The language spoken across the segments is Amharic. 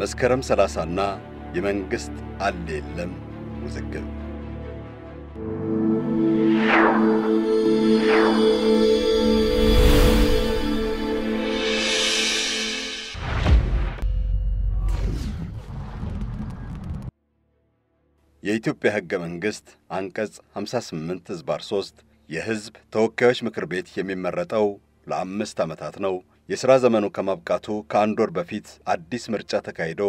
መስከረም 30ና የመንግስት አለ የለም ውዝግብ የኢትዮጵያ ሕገ መንግሥት አንቀጽ 58 ሕዝብ 3 የሕዝብ ተወካዮች ምክር ቤት የሚመረጠው ለአምስት ዓመታት ነው የሥራ ዘመኑ ከማብቃቱ ከአንድ ወር በፊት አዲስ ምርጫ ተካሂዶ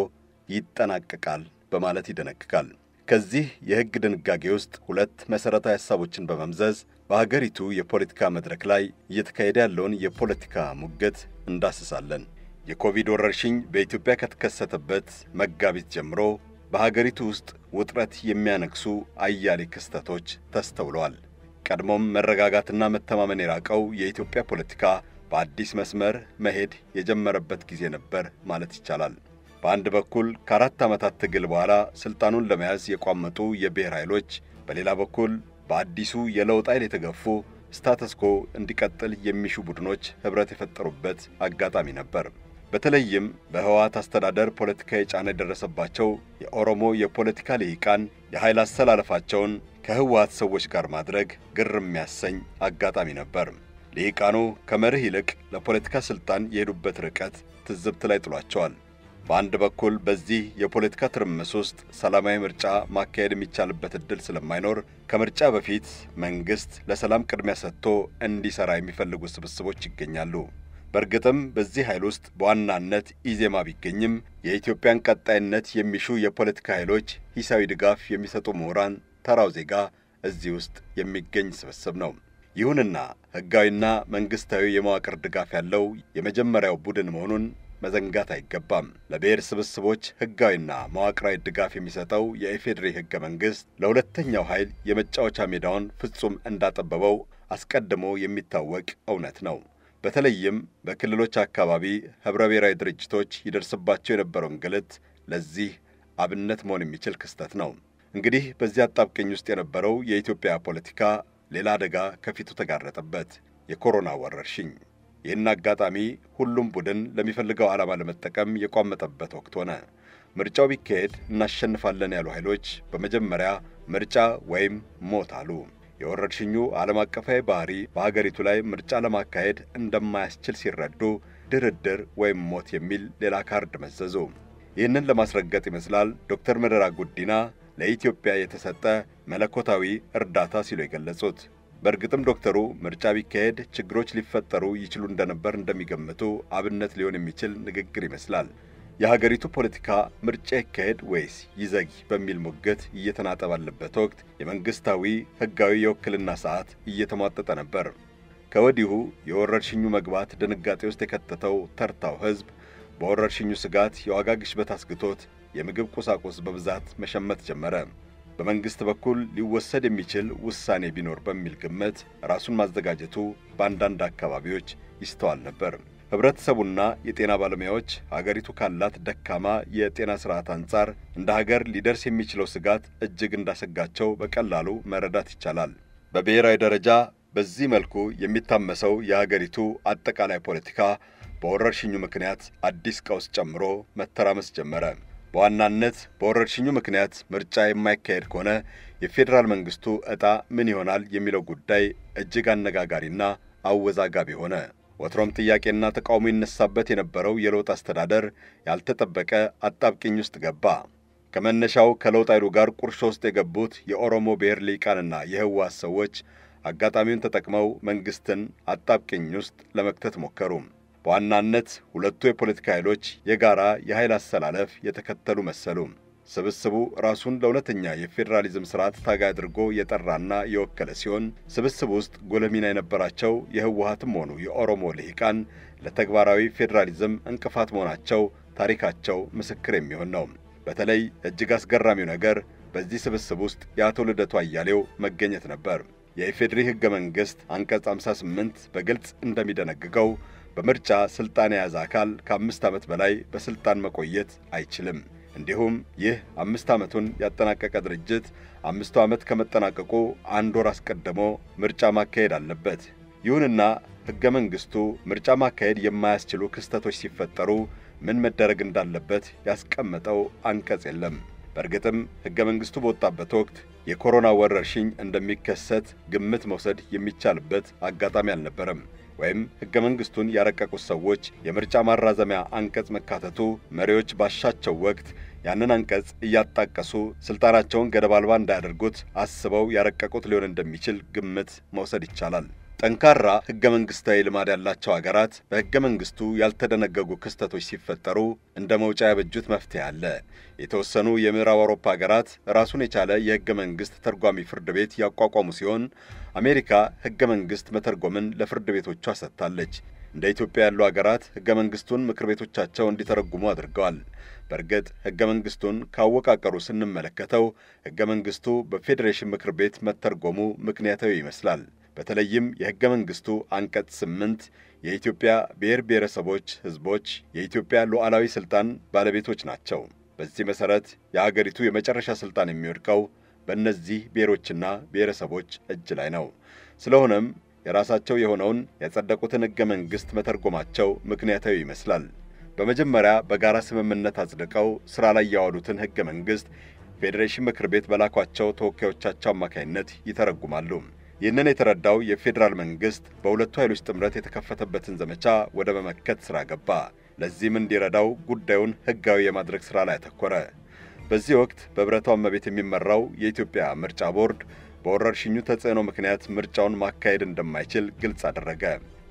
ይጠናቀቃል በማለት ይደነግጋል። ከዚህ የሕግ ድንጋጌ ውስጥ ሁለት መሠረታዊ ሐሳቦችን በመምዘዝ በሀገሪቱ የፖለቲካ መድረክ ላይ እየተካሄደ ያለውን የፖለቲካ ሙግት እንዳስሳለን። የኮቪድ ወረርሽኝ በኢትዮጵያ ከተከሰተበት መጋቢት ጀምሮ በሀገሪቱ ውስጥ ውጥረት የሚያነግሱ አያሌ ክስተቶች ተስተውለዋል። ቀድሞም መረጋጋትና መተማመን የራቀው የኢትዮጵያ ፖለቲካ በአዲስ መስመር መሄድ የጀመረበት ጊዜ ነበር ማለት ይቻላል። በአንድ በኩል ከአራት ዓመታት ትግል በኋላ ሥልጣኑን ለመያዝ የቋመጡ የብሔር ኃይሎች፣ በሌላ በኩል በአዲሱ የለውጥ ኃይል የተገፉ ስታተስኮ እንዲቀጥል የሚሹ ቡድኖች ኅብረት የፈጠሩበት አጋጣሚ ነበር። በተለይም በህወሓት አስተዳደር ፖለቲካዊ የጫነ የደረሰባቸው የኦሮሞ የፖለቲካ ልሂቃን የኃይል አሰላለፋቸውን ከህወሓት ሰዎች ጋር ማድረግ ግር የሚያሰኝ አጋጣሚ ነበር። ሊቃኑ ከመርህ ይልቅ ለፖለቲካ ስልጣን የሄዱበት ርቀት ትዝብት ላይ ጥሏቸዋል። በአንድ በኩል በዚህ የፖለቲካ ትርምስ ውስጥ ሰላማዊ ምርጫ ማካሄድ የሚቻልበት እድል ስለማይኖር ከምርጫ በፊት መንግሥት ለሰላም ቅድሚያ ሰጥቶ እንዲሰራ የሚፈልጉ ስብስቦች ይገኛሉ። በእርግጥም በዚህ ኃይል ውስጥ በዋናነት ኢዜማ ቢገኝም የኢትዮጵያን ቀጣይነት የሚሹ የፖለቲካ ኃይሎች ሂሳዊ ድጋፍ የሚሰጡ ምሁራን፣ ተራው ዜጋ እዚህ ውስጥ የሚገኝ ስብስብ ነው። ይሁንና ሕጋዊና መንግሥታዊ የመዋቅር ድጋፍ ያለው የመጀመሪያው ቡድን መሆኑን መዘንጋት አይገባም። ለብሔር ስብስቦች ሕጋዊና መዋቅራዊ ድጋፍ የሚሰጠው የኢፌዴሪ ሕገ መንግሥት ለሁለተኛው ኃይል የመጫወቻ ሜዳውን ፍጹም እንዳጠበበው አስቀድሞ የሚታወቅ እውነት ነው። በተለይም በክልሎች አካባቢ ኅብረ ብሔራዊ ድርጅቶች ይደርስባቸው የነበረውን ግልት ለዚህ አብነት መሆን የሚችል ክስተት ነው። እንግዲህ በዚህ አጣብቅኝ ውስጥ የነበረው የኢትዮጵያ ፖለቲካ ሌላ አደጋ ከፊቱ ተጋረጠበት፣ የኮሮና ወረርሽኝ። ይህን አጋጣሚ ሁሉም ቡድን ለሚፈልገው ዓላማ ለመጠቀም የቋመጠበት ወቅት ሆነ። ምርጫው ቢካሄድ እናሸንፋለን ያሉ ኃይሎች በመጀመሪያ ምርጫ ወይም ሞት አሉ። የወረርሽኙ ዓለም አቀፋዊ ባህሪ በሀገሪቱ ላይ ምርጫ ለማካሄድ እንደማያስችል ሲረዱ ድርድር ወይም ሞት የሚል ሌላ ካርድ መዘዙ። ይህንን ለማስረገጥ ይመስላል ዶክተር መደራ ጉዲና ለኢትዮጵያ የተሰጠ መለኮታዊ እርዳታ ሲሉ የገለጹት። በእርግጥም ዶክተሩ ምርጫ ቢካሄድ ችግሮች ሊፈጠሩ ይችሉ እንደነበር እንደሚገምቱ አብነት ሊሆን የሚችል ንግግር ይመስላል። የሀገሪቱ ፖለቲካ ምርጫ ይካሄድ ወይስ ይዘግ በሚል ሙግት እየተናጠ ባለበት ወቅት የመንግስታዊ ህጋዊ የውክልና ሰዓት እየተሟጠጠ ነበር። ከወዲሁ የወረርሽኙ መግባት ድንጋጤ ውስጥ የከተተው ተርታው ህዝብ በወረርሽኙ ስጋት የዋጋ ግሽበት አስግቶት የምግብ ቁሳቁስ በብዛት መሸመት ጀመረ። በመንግሥት በኩል ሊወሰድ የሚችል ውሳኔ ቢኖር በሚል ግምት ራሱን ማዘጋጀቱ በአንዳንድ አካባቢዎች ይስተዋል ነበር። ህብረተሰቡና የጤና ባለሙያዎች ሀገሪቱ ካላት ደካማ የጤና ሥርዓት አንጻር እንደ ሀገር ሊደርስ የሚችለው ስጋት እጅግ እንዳሰጋቸው በቀላሉ መረዳት ይቻላል። በብሔራዊ ደረጃ በዚህ መልኩ የሚታመሰው የሀገሪቱ አጠቃላይ ፖለቲካ በወረርሽኙ ምክንያት አዲስ ቀውስ ጨምሮ መተራመስ ጀመረ። በዋናነት በወረርሽኙ ምክንያት ምርጫ የማይካሄድ ከሆነ የፌዴራል መንግስቱ ዕጣ ምን ይሆናል የሚለው ጉዳይ እጅግ አነጋጋሪና አወዛጋቢ ሆነ። ወትሮም ጥያቄና ተቃውሞ ይነሳበት የነበረው የለውጥ አስተዳደር ያልተጠበቀ አጣብቂኝ ውስጥ ገባ። ከመነሻው ከለውጥ ኃይሉ ጋር ቁርሾ ውስጥ የገቡት የኦሮሞ ብሔር ሊቃንና የህወሓት ሰዎች አጋጣሚውን ተጠቅመው መንግስትን አጣብቂኝ ውስጥ ለመክተት ሞከሩ። በዋናነት ሁለቱ የፖለቲካ ኃይሎች የጋራ የኃይል አሰላለፍ የተከተሉ መሰሉ። ስብስቡ ራሱን ለእውነተኛ የፌዴራሊዝም ስርዓት ታጋይ አድርጎ የጠራና የወከለ ሲሆን ስብስቡ ውስጥ ጉልህ ሚና የነበራቸው የህወሀትም ሆኑ የኦሮሞ ልሂቃን ለተግባራዊ ፌዴራሊዝም እንቅፋት መሆናቸው ታሪካቸው ምስክር የሚሆን ነው። በተለይ እጅግ አስገራሚው ነገር በዚህ ስብስብ ውስጥ የአቶ ልደቱ አያሌው መገኘት ነበር። የኢፌዴሪ ህገ መንግሥት አንቀጽ 58 በግልጽ እንደሚደነግገው በምርጫ ስልጣን የያዘ አካል ከአምስት ዓመት በላይ በስልጣን መቆየት አይችልም። እንዲሁም ይህ አምስት ዓመቱን ያጠናቀቀ ድርጅት አምስቱ ዓመት ከመጠናቀቁ አንድ ወር አስቀድሞ ምርጫ ማካሄድ አለበት። ይሁንና ሕገ መንግሥቱ ምርጫ ማካሄድ የማያስችሉ ክስተቶች ሲፈጠሩ ምን መደረግ እንዳለበት ያስቀመጠው አንቀጽ የለም። በእርግጥም ሕገ መንግሥቱ በወጣበት ወቅት የኮሮና ወረርሽኝ እንደሚከሰት ግምት መውሰድ የሚቻልበት አጋጣሚ አልነበረም። ወይም ህገ መንግስቱን ያረቀቁት ሰዎች የምርጫ ማራዘሚያ አንቀጽ መካተቱ መሪዎች ባሻቸው ወቅት ያንን አንቀጽ እያጣቀሱ ስልጣናቸውን ገደብ አልባ እንዳያደርጉት አስበው ያረቀቁት ሊሆን እንደሚችል ግምት መውሰድ ይቻላል። ጠንካራ ህገ መንግስታዊ ልማድ ያላቸው ሀገራት በህገ መንግስቱ ያልተደነገጉ ክስተቶች ሲፈጠሩ እንደ መውጫ ያበጁት መፍትሄ አለ። የተወሰኑ የምዕራብ አውሮፓ ሀገራት ራሱን የቻለ የህገ መንግስት ተርጓሚ ፍርድ ቤት ያቋቋሙ ሲሆን አሜሪካ ህገ መንግስት መተርጎምን ለፍርድ ቤቶቿ ሰጥታለች። እንደ ኢትዮጵያ ያሉ ሀገራት ህገ መንግስቱን ምክር ቤቶቻቸው እንዲተረጉሙ አድርገዋል። በእርግጥ ህገ መንግስቱን ካወቃቀሩ ስንመለከተው ህገ መንግስቱ በፌዴሬሽን ምክር ቤት መተርጎሙ ምክንያታዊ ይመስላል። በተለይም የህገ መንግስቱ አንቀጽ ስምንት የኢትዮጵያ ብሔር ብሔረሰቦች ህዝቦች የኢትዮጵያ ሉዓላዊ ሥልጣን ባለቤቶች ናቸው። በዚህ መሠረት የአገሪቱ የመጨረሻ ሥልጣን የሚወድቀው በእነዚህ ብሔሮችና ብሔረሰቦች እጅ ላይ ነው። ስለሆነም የራሳቸው የሆነውን ያጸደቁትን ሕገ መንግሥት መተርጎማቸው ምክንያታዊ ይመስላል። በመጀመሪያ በጋራ ስምምነት አጽድቀው ሥራ ላይ ያዋሉትን ሕገ መንግሥት ፌዴሬሽን ምክር ቤት በላኳቸው ተወካዮቻቸው አማካይነት ይተረጉማሉ። ይህንን የተረዳው የፌዴራል መንግስት በሁለቱ ኃይሎች ጥምረት የተከፈተበትን ዘመቻ ወደ መመከት ሥራ ገባ። ለዚህም እንዲረዳው ጉዳዩን ሕጋዊ የማድረግ ሥራ ላይ አተኮረ። በዚህ ወቅት በብረቷ እመቤት የሚመራው የኢትዮጵያ ምርጫ ቦርድ በወረርሽኙ ተጽዕኖ ምክንያት ምርጫውን ማካሄድ እንደማይችል ግልጽ አደረገ።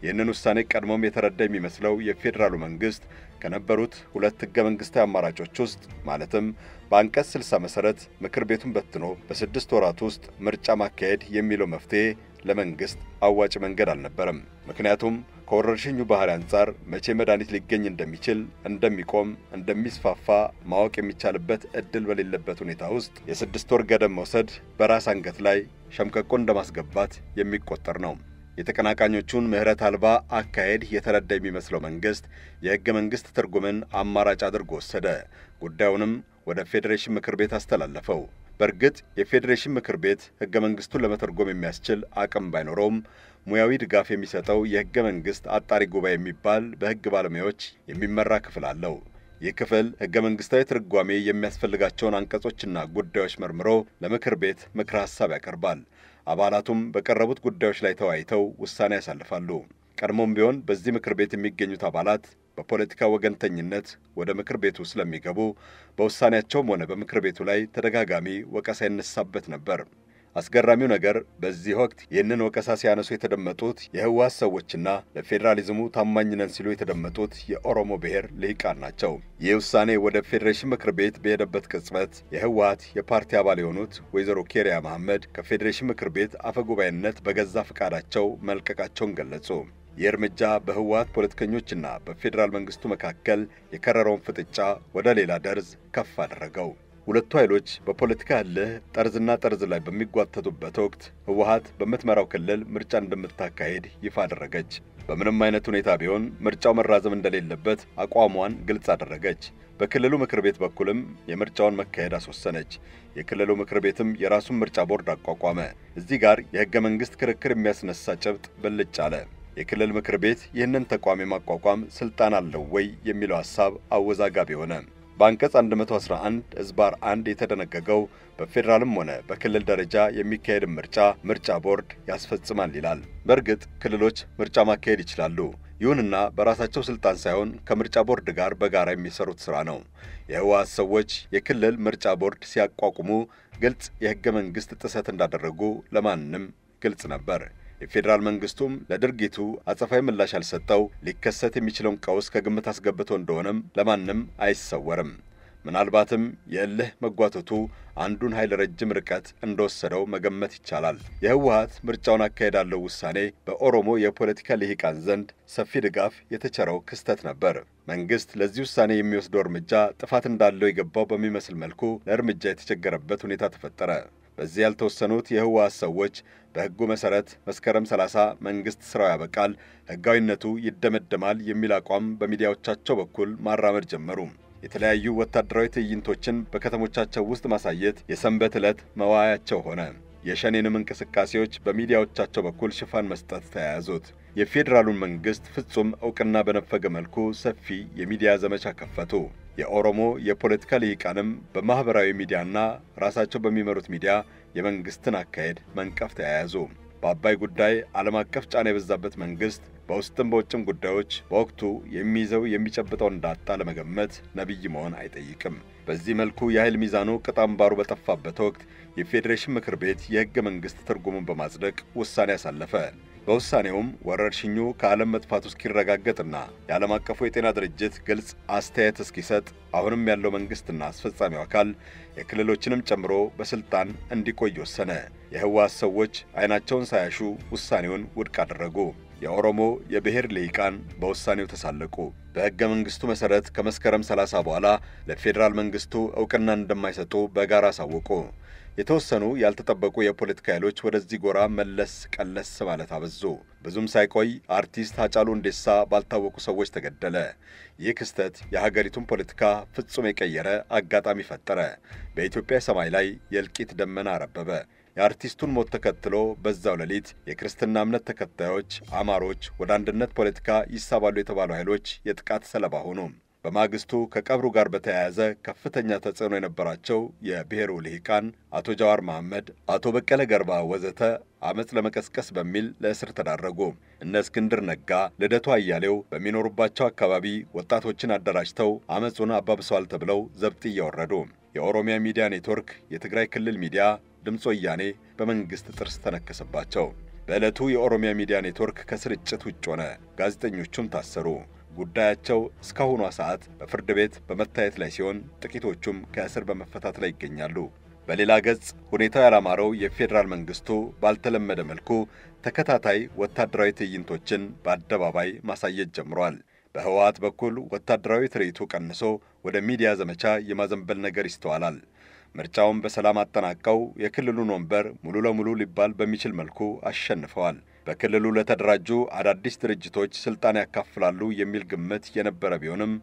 ይህንን ውሳኔ ቀድሞም የተረዳ የሚመስለው የፌዴራሉ መንግስት ከነበሩት ሁለት ህገ መንግስታዊ አማራጮች ውስጥ ማለትም በአንቀጽ 60 መሰረት ምክር ቤቱን በትኖ በስድስት ወራት ውስጥ ምርጫ ማካሄድ የሚለው መፍትሄ ለመንግስት አዋጭ መንገድ አልነበረም። ምክንያቱም ከወረርሽኙ ባህሪ አንጻር መቼ መድኃኒት ሊገኝ እንደሚችል፣ እንደሚቆም፣ እንደሚስፋፋ ማወቅ የሚቻልበት እድል በሌለበት ሁኔታ ውስጥ የስድስት ወር ገደብ መውሰድ በራስ አንገት ላይ ሸምቀቆ እንደማስገባት የሚቆጠር ነው። የተቀናቃኞቹን ምህረት አልባ አካሄድ የተረዳ የሚመስለው መንግስት የህገ መንግስት ትርጉምን አማራጭ አድርጎ ወሰደ። ጉዳዩንም ወደ ፌዴሬሽን ምክር ቤት አስተላለፈው። በእርግጥ የፌዴሬሽን ምክር ቤት ህገ መንግስቱን ለመተርጎም የሚያስችል አቅም ባይኖረውም ሙያዊ ድጋፍ የሚሰጠው የህገ መንግስት አጣሪ ጉባኤ የሚባል በህግ ባለሙያዎች የሚመራ ክፍል አለው። ይህ ክፍል ህገ መንግስታዊ ትርጓሜ የሚያስፈልጋቸውን አንቀጾችና ጉዳዮች መርምሮ ለምክር ቤት ምክረ ሀሳብ ያቀርባል። አባላቱም በቀረቡት ጉዳዮች ላይ ተወያይተው ውሳኔ ያሳልፋሉ። ቀድሞም ቢሆን በዚህ ምክር ቤት የሚገኙት አባላት በፖለቲካ ወገንተኝነት ወደ ምክር ቤቱ ስለሚገቡ በውሳኔያቸውም ሆነ በምክር ቤቱ ላይ ተደጋጋሚ ወቀሳ ይነሳበት ነበር። አስገራሚው ነገር በዚህ ወቅት ይህንን ወቀሳ ሲያነሱ የተደመጡት የህወሓት ሰዎችና ለፌዴራሊዝሙ ታማኝ ነን ሲሉ የተደመጡት የኦሮሞ ብሔር ልሂቃን ናቸው። ይህ ውሳኔ ወደ ፌዴሬሽን ምክር ቤት በሄደበት ቅጽበት የህወሓት የፓርቲ አባል የሆኑት ወይዘሮ ኬሪያ መሐመድ ከፌዴሬሽን ምክር ቤት አፈጉባኤነት በገዛ ፈቃዳቸው መልቀቃቸውን ገለጹ። ይህ እርምጃ በህወሓት ፖለቲከኞችና በፌዴራል መንግስቱ መካከል የከረረውን ፍጥጫ ወደ ሌላ ደርዝ ከፍ አደረገው። ሁለቱ ኃይሎች በፖለቲካ እልህ ጠርዝና ጠርዝ ላይ በሚጓተቱበት ወቅት ህወሀት በምትመራው ክልል ምርጫ እንደምታካሄድ ይፋ አደረገች። በምንም አይነት ሁኔታ ቢሆን ምርጫው መራዘም እንደሌለበት አቋሟን ግልጽ አደረገች። በክልሉ ምክር ቤት በኩልም የምርጫውን መካሄድ አስወሰነች። የክልሉ ምክር ቤትም የራሱን ምርጫ ቦርድ አቋቋመ። እዚህ ጋር የህገ መንግስት ክርክር የሚያስነሳ ጨብጥ ብልጭ አለ። የክልል ምክር ቤት ይህንን ተቋም የማቋቋም ስልጣን አለው ወይ የሚለው ሀሳብ አወዛጋቢ ሆነ። በአንቀጽ 111 እዝባር 1 የተደነገገው በፌዴራልም ሆነ በክልል ደረጃ የሚካሄድን ምርጫ ምርጫ ቦርድ ያስፈጽማል ይላል። በእርግጥ ክልሎች ምርጫ ማካሄድ ይችላሉ። ይሁንና በራሳቸው ስልጣን ሳይሆን ከምርጫ ቦርድ ጋር በጋራ የሚሰሩት ስራ ነው። የህወሓት ሰዎች የክልል ምርጫ ቦርድ ሲያቋቁሙ ግልጽ የህገ መንግስት ጥሰት እንዳደረጉ ለማንም ግልጽ ነበር። የፌዴራል መንግስቱም ለድርጊቱ አጸፋዊ ምላሽ ያልሰጠው ሊከሰት የሚችለውን ቀውስ ከግምት አስገብቶ እንደሆነም ለማንም አይሰወርም። ምናልባትም የእልህ መጓተቱ አንዱን ኃይል ረጅም ርቀት እንደወሰደው መገመት ይቻላል። የህወሀት ምርጫውን አካሄዳለው ውሳኔ በኦሮሞ የፖለቲካ ልሂቃን ዘንድ ሰፊ ድጋፍ የተቸረው ክስተት ነበር። መንግስት ለዚህ ውሳኔ የሚወስደው እርምጃ ጥፋት እንዳለው የገባው በሚመስል መልኩ ለእርምጃ የተቸገረበት ሁኔታ ተፈጠረ። በዚህ ያልተወሰኑት የህወሓት ሰዎች በህጉ መሰረት መስከረም 30 መንግስት ስራው ያበቃል፣ ህጋዊነቱ ይደመደማል የሚል አቋም በሚዲያዎቻቸው በኩል ማራመድ ጀመሩ። የተለያዩ ወታደራዊ ትዕይንቶችን በከተሞቻቸው ውስጥ ማሳየት የሰንበት ዕለት መዋያቸው ሆነ። የሸኔንም እንቅስቃሴዎች በሚዲያዎቻቸው በኩል ሽፋን መስጠት ተያያዙት። የፌዴራሉን መንግስት ፍጹም እውቅና በነፈገ መልኩ ሰፊ የሚዲያ ዘመቻ ከፈቱ። የኦሮሞ የፖለቲካ ልሂቃንም በማኅበራዊ ሚዲያና ራሳቸው በሚመሩት ሚዲያ የመንግስትን አካሄድ መንቀፍ ተያያዙ። በአባይ ጉዳይ ዓለም አቀፍ ጫና የበዛበት መንግስት በውስጥም በውጭም ጉዳዮች በወቅቱ የሚይዘው የሚጨብጠው እንዳጣ ለመገመት ነቢይ መሆን አይጠይቅም። በዚህ መልኩ የኃይል ሚዛኑ ቅጥ አምባሩ በጠፋበት ወቅት የፌዴሬሽን ምክር ቤት የሕገ መንግሥት ትርጉሙን በማጽደቅ ውሳኔ ያሳለፈ። በውሳኔውም ወረርሽኙ ከዓለም መጥፋቱ እስኪረጋገጥና የዓለም አቀፉ የጤና ድርጅት ግልጽ አስተያየት እስኪሰጥ አሁንም ያለው መንግሥትና አስፈጻሚው አካል የክልሎችንም ጨምሮ በሥልጣን እንዲቆይ ወሰነ። የህወሓት ሰዎች ዐይናቸውን ሳያሹ ውሳኔውን ውድቅ አደረጉ። የኦሮሞ የብሔር ልሂቃን በውሳኔው ተሳለቁ። በሕገ መንግሥቱ መሠረት ከመስከረም 30 በኋላ ለፌዴራል መንግሥቱ ዕውቅና እንደማይሰጡ በጋራ አሳወቁ። የተወሰኑ ያልተጠበቁ የፖለቲካ ኃይሎች ወደዚህ ጎራ መለስ ቀለስ ማለት አበዙ። ብዙም ሳይቆይ አርቲስት አጫሉ ሁንዴሳ ባልታወቁ ሰዎች ተገደለ። ይህ ክስተት የሀገሪቱን ፖለቲካ ፍጹም የቀየረ አጋጣሚ ፈጠረ። በኢትዮጵያ ሰማይ ላይ የእልቂት ደመና አረበበ። የአርቲስቱን ሞት ተከትሎ በዛው ሌሊት የክርስትና እምነት ተከታዮች አማሮች ወደ አንድነት ፖለቲካ ይሳባሉ የተባሉ ኃይሎች የጥቃት ሰለባ ሆኑ። በማግስቱ ከቀብሩ ጋር በተያያዘ ከፍተኛ ተጽዕኖ የነበራቸው የብሔሩ ልሂቃን አቶ ጃዋር መሐመድ፣ አቶ በቀለ ገርባ ወዘተ አመፅ ለመቀስቀስ በሚል ለእስር ተዳረጉ። እነ እስክንድር ነጋ፣ ልደቱ አያሌው በሚኖሩባቸው አካባቢ ወጣቶችን አደራጅተው አመፁን አባብሰዋል ተብለው ዘብጥ እያወረዱ የኦሮሚያ ሚዲያ ኔትወርክ፣ የትግራይ ክልል ሚዲያ፣ ድምፅ ወያኔ በመንግሥት ጥርስ ተነከሰባቸው። በዕለቱ የኦሮሚያ ሚዲያ ኔትወርክ ከስርጭት ውጭ ሆነ። ጋዜጠኞቹም ታሰሩ። ጉዳያቸው እስካሁኗ ሰዓት በፍርድ ቤት በመታየት ላይ ሲሆን፣ ጥቂቶቹም ከእስር በመፈታት ላይ ይገኛሉ። በሌላ ገጽ ሁኔታው ያላማረው የፌዴራል መንግስቱ ባልተለመደ መልኩ ተከታታይ ወታደራዊ ትዕይንቶችን በአደባባይ ማሳየት ጀምሯል። በህወሓት በኩል ወታደራዊ ትርኢቱ ቀንሶ ወደ ሚዲያ ዘመቻ የማዘንበል ነገር ይስተዋላል። ምርጫውን በሰላም አጠናቀው የክልሉን ወንበር ሙሉ ለሙሉ ሊባል በሚችል መልኩ አሸንፈዋል። በክልሉ ለተደራጁ አዳዲስ ድርጅቶች ስልጣን ያካፍላሉ የሚል ግምት የነበረ ቢሆንም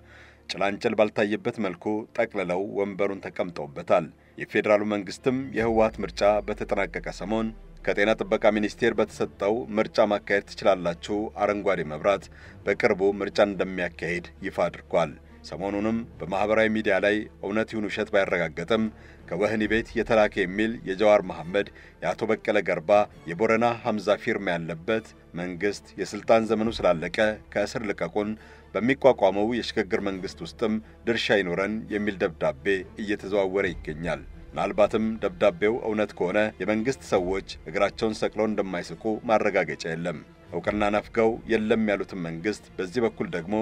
ጭላንጭል ባልታየበት መልኩ ጠቅልለው ወንበሩን ተቀምጠውበታል። የፌዴራሉ መንግስትም የህወሀት ምርጫ በተጠናቀቀ ሰሞን ከጤና ጥበቃ ሚኒስቴር በተሰጠው ምርጫ ማካሄድ ትችላላችሁ አረንጓዴ መብራት በቅርቡ ምርጫን እንደሚያካሄድ ይፋ አድርጓል። ሰሞኑንም በማኅበራዊ ሚዲያ ላይ እውነት ይሁን ውሸት ባይረጋገጥም ከወህኒ ቤት የተላከ የሚል የጀዋር መሐመድ፣ የአቶ በቀለ ገርባ፣ የቦረና ሐምዛ ፊርማ ያለበት መንግሥት የሥልጣን ዘመኑ ስላለቀ ከእስር ልቀቁን፣ በሚቋቋመው የሽግግር መንግሥት ውስጥም ድርሻ ይኖረን የሚል ደብዳቤ እየተዘዋወረ ይገኛል። ምናልባትም ደብዳቤው እውነት ከሆነ የመንግሥት ሰዎች እግራቸውን ሰቅለው እንደማይስቁ ማረጋገጫ የለም። እውቅና ነፍገው የለም ያሉትን መንግስት በዚህ በኩል ደግሞ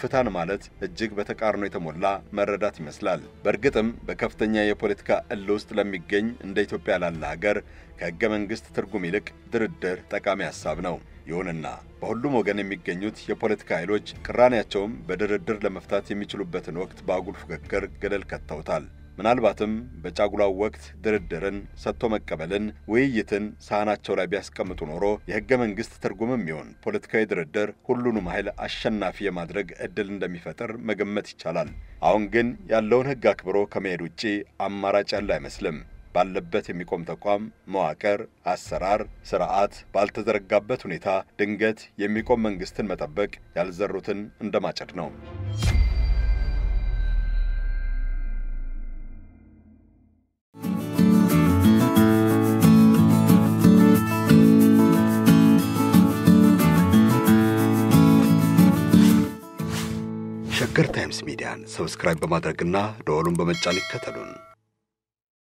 ፍታን ማለት እጅግ በተቃርኖ የተሞላ መረዳት ይመስላል። በእርግጥም በከፍተኛ የፖለቲካ እል ውስጥ ለሚገኝ እንደ ኢትዮጵያ ላለ ሀገር ከሕገ መንግሥት ትርጉም ይልቅ ድርድር ጠቃሚ ሐሳብ ነው። ይሁንና በሁሉም ወገን የሚገኙት የፖለቲካ ኃይሎች ቅራኔያቸውም በድርድር ለመፍታት የሚችሉበትን ወቅት በአጉል ፉክክር ገደል ከተውታል። ምናልባትም በጫጉላው ወቅት ድርድርን፣ ሰጥቶ መቀበልን፣ ውይይትን ሳህናቸው ላይ ቢያስቀምጡ ኖሮ የህገ መንግስት ትርጉምም ይሁን ፖለቲካዊ ድርድር ሁሉንም ኃይል አሸናፊ የማድረግ እድል እንደሚፈጥር መገመት ይቻላል። አሁን ግን ያለውን ህግ አክብሮ ከመሄድ ውጪ አማራጭ ያለ አይመስልም። ባለበት የሚቆም ተቋም መዋቅር፣ አሰራር፣ ስርዓት ባልተዘረጋበት ሁኔታ ድንገት የሚቆም መንግስትን መጠበቅ ያልዘሩትን እንደማጨድ ነው። ገር ታይምስ ሚዲያን ሰብስክራይብ በማድረግና ደወሉን በመጫን ይከተሉን።